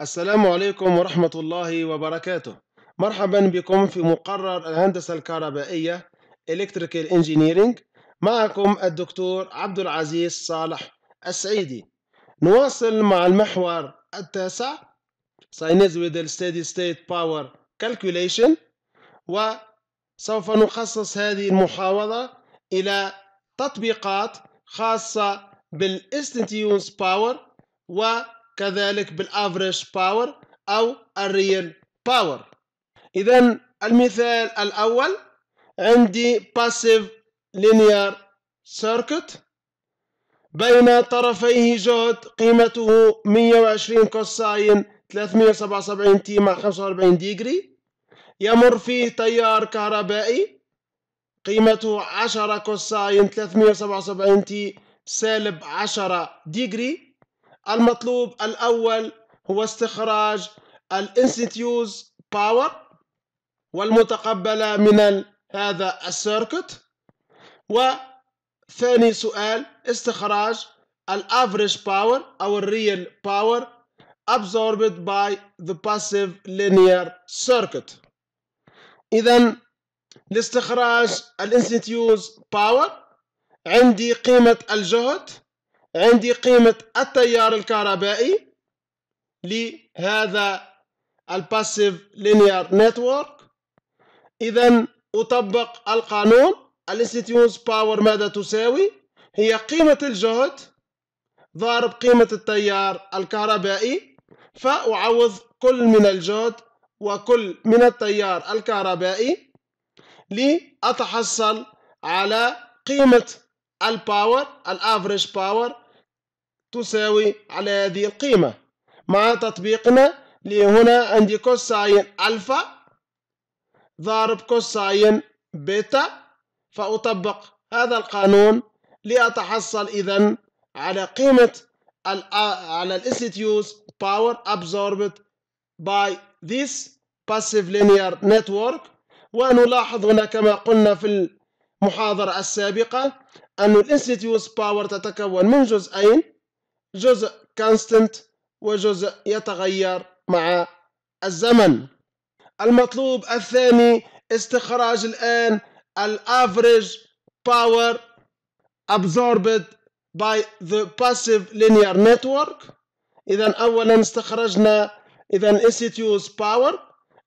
السلام عليكم ورحمة الله وبركاته مرحبا بكم في مقرر الهندسة الكهربائية Electrical Engineering معكم الدكتور عبد العزيز صالح السعيدي نواصل مع المحور التاسع Sinusoidal Steady State Power Calculation وسوف نخصص هذه المحاولة إلى تطبيقات خاصة بالإستنتيونس باور و كذلك بالافريج باور او الريال باور اذا المثال الاول عندي باسيف لينير سيركت بين طرفيه جهد قيمته 120 كوساين 377 تي مع 45 ديجري يمر فيه تيار كهربائي قيمته 10 كوساين 377 تي سالب 10 ديجري المطلوب الأول هو استخراج الانستيوز باور والمتقبلة من هذا السيركت وثاني سؤال استخراج الافريج باور أو الريل باور absorbed by the passive linear circuit إذا لاستخراج الانستيوز باور عندي قيمة الجهد عندي قيمة التيار الكهربائي لهذا الباسيف لينير نتورك إذا أطبق القانون الانستيتيوز باور ماذا تساوي؟ هي قيمة الجهد ضارب قيمة التيار الكهربائي فأعوض كل من الجهد وكل من التيار الكهربائي لأتحصل على قيمة الباور الافريج باور تساوي على هذه القيمة مع تطبيقنا لهنا عندي كوساين ألفا ضارب كوساين بيتا فأطبق هذا القانون لأتحصل إذا على قيمة على الاستيوز باور absorbed by this passive linear network ونلاحظ هنا كما قلنا في محاضرة السابقة أن الانستيتيوس باور تتكون من جزئين جزء كونستنت وجزء يتغير مع الزمن المطلوب الثاني استخراج الآن الافريج باور absorbed by the passive linear network إذا أولا استخرجنا إذا institutes power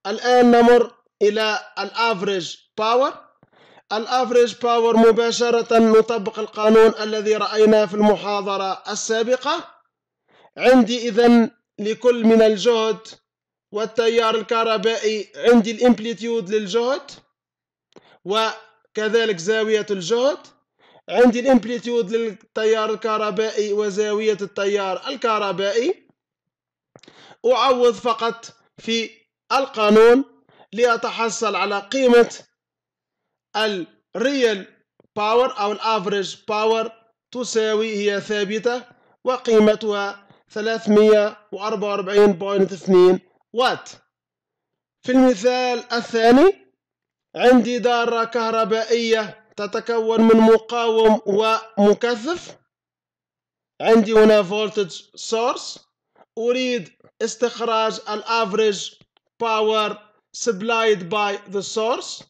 الآن نمر إلى الافريج باور الافريج باور مباشرة نطبق القانون الذي رأيناه في المحاضرة السابقة عندي إذا لكل من الجهد والتيار الكهربائي عندي الامبليتيود للجهد وكذلك زاوية الجهد عندي الامبليتيود للتيار الكهربائي وزاوية التيار الكهربائي أعوض فقط في القانون لأتحصل على قيمة الريال باور أو الأفريج باور تساوي هي ثابتة وقيمتها 344.2 وات في المثال الثاني عندي دارة كهربائية تتكون من مقاوم ومكثف عندي هنا فولتج سورس أريد استخراج الأفريج باور سبلايد باي ذا سورس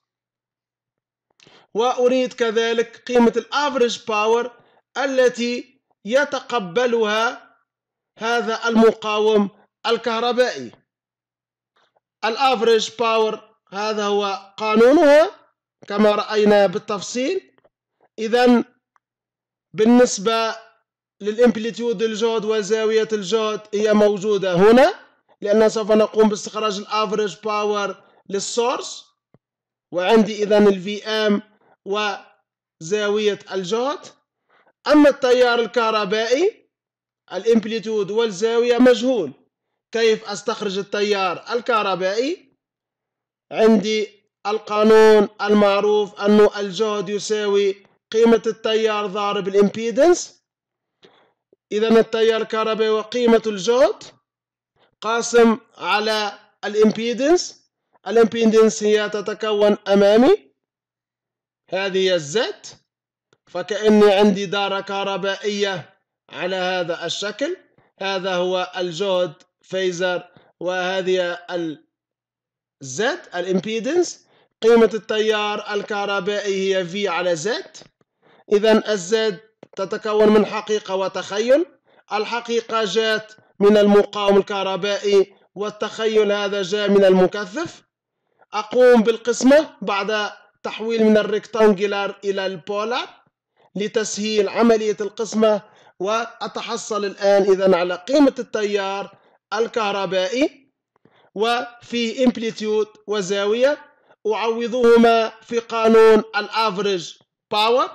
وأريد كذلك قيمة الافرج باور التي يتقبلها هذا المقاوم الكهربائي الافرج باور هذا هو قانونها كما رأينا بالتفصيل إذا بالنسبة للامبليتيود الجهد وزاوية الجهد هي موجودة هنا لأن سوف نقوم باستخراج الافرج باور للسورس وعندي إذا الفي ام وزاوية الجهد أما التيار الكهربائي الامبليتود والزاوية مجهول كيف أستخرج التيار الكهربائي عندي القانون المعروف أن الجهد يساوي قيمة التيار ضارب الامبيدنس إذا التيار الكهربائي وقيمة الجهد قاسم على الامبيدنس الامبيدنس هي تتكون أمامي هذه الزيت فكأني عندي دارة كهربائية على هذا الشكل هذا هو الجهد فيزر وهذه الزد الامبيدنس قيمة التيار الكهربائي هي V على زيت إذا الزيت تتكون من حقيقة وتخيل الحقيقة جات من المقاوم الكهربائي والتخيل هذا جاء من المكثف أقوم بالقسمة بعد تحويل من الريكتانجلر إلى البولار لتسهيل عملية القسمة وأتحصل الآن إذا على قيمة التيار الكهربائي وفي امبليتيود وزاوية أعوضهما في قانون الافرج باور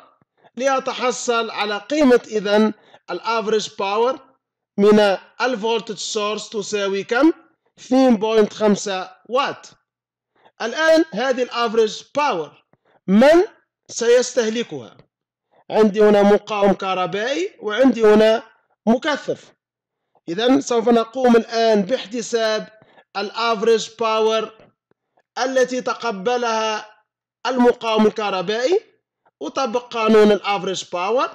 لأتحصل على قيمة إذا الافرج باور من الفولتج سورس تساوي كم؟ 2.5 وات الآن هذه الافريج باور من سيستهلكها عندي هنا مقاوم كهربائي وعندي هنا مكثف إذا سوف نقوم الآن باحتساب الافريج باور التي تقبلها المقاوم الكهربائي وطبق قانون الافريج باور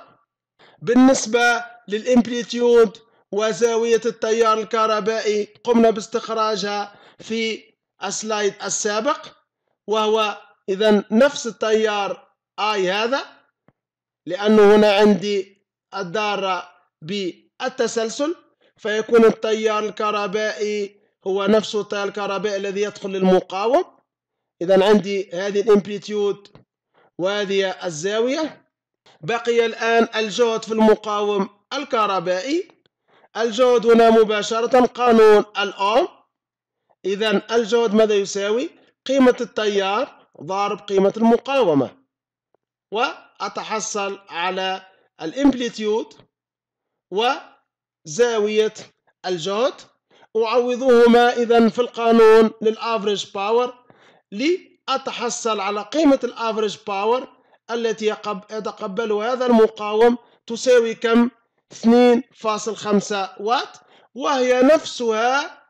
بالنسبة للامبليتيود وزاوية التيار الكهربائي قمنا باستخراجها في السلايد السابق وهو إذا نفس التيار آي هذا لأنه هنا عندي الدارة بالتسلسل فيكون التيار الكهربائي هو نفسه التيار الكهربائي الذي يدخل للمقاوم إذا عندي هذه الامبليتيود وهذه الزاوية بقي الآن الجهد في المقاوم الكهربائي الجهد هنا مباشرة قانون الأوم إذا الجهد ماذا يساوي؟ قيمة التيار ضارب قيمة المقاومة وأتحصل على الامبليتيود وزاوية الجهد أعوضهما إذا في القانون للأفريج باور لأتحصل على قيمة الأفريج باور التي يتقبلها هذا المقاوم تساوي كم؟ 2.5 وات وهي نفسها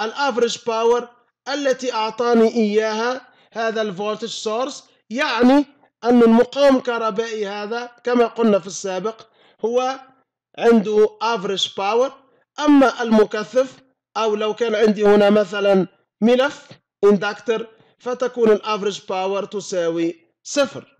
الافرج باور التي اعطاني اياها هذا الفولتج سورس يعني ان المقاوم الكهربائي هذا كما قلنا في السابق هو عنده افرج باور اما المكثف او لو كان عندي هنا مثلا ملف اندكتر فتكون الافرج باور تساوي صفر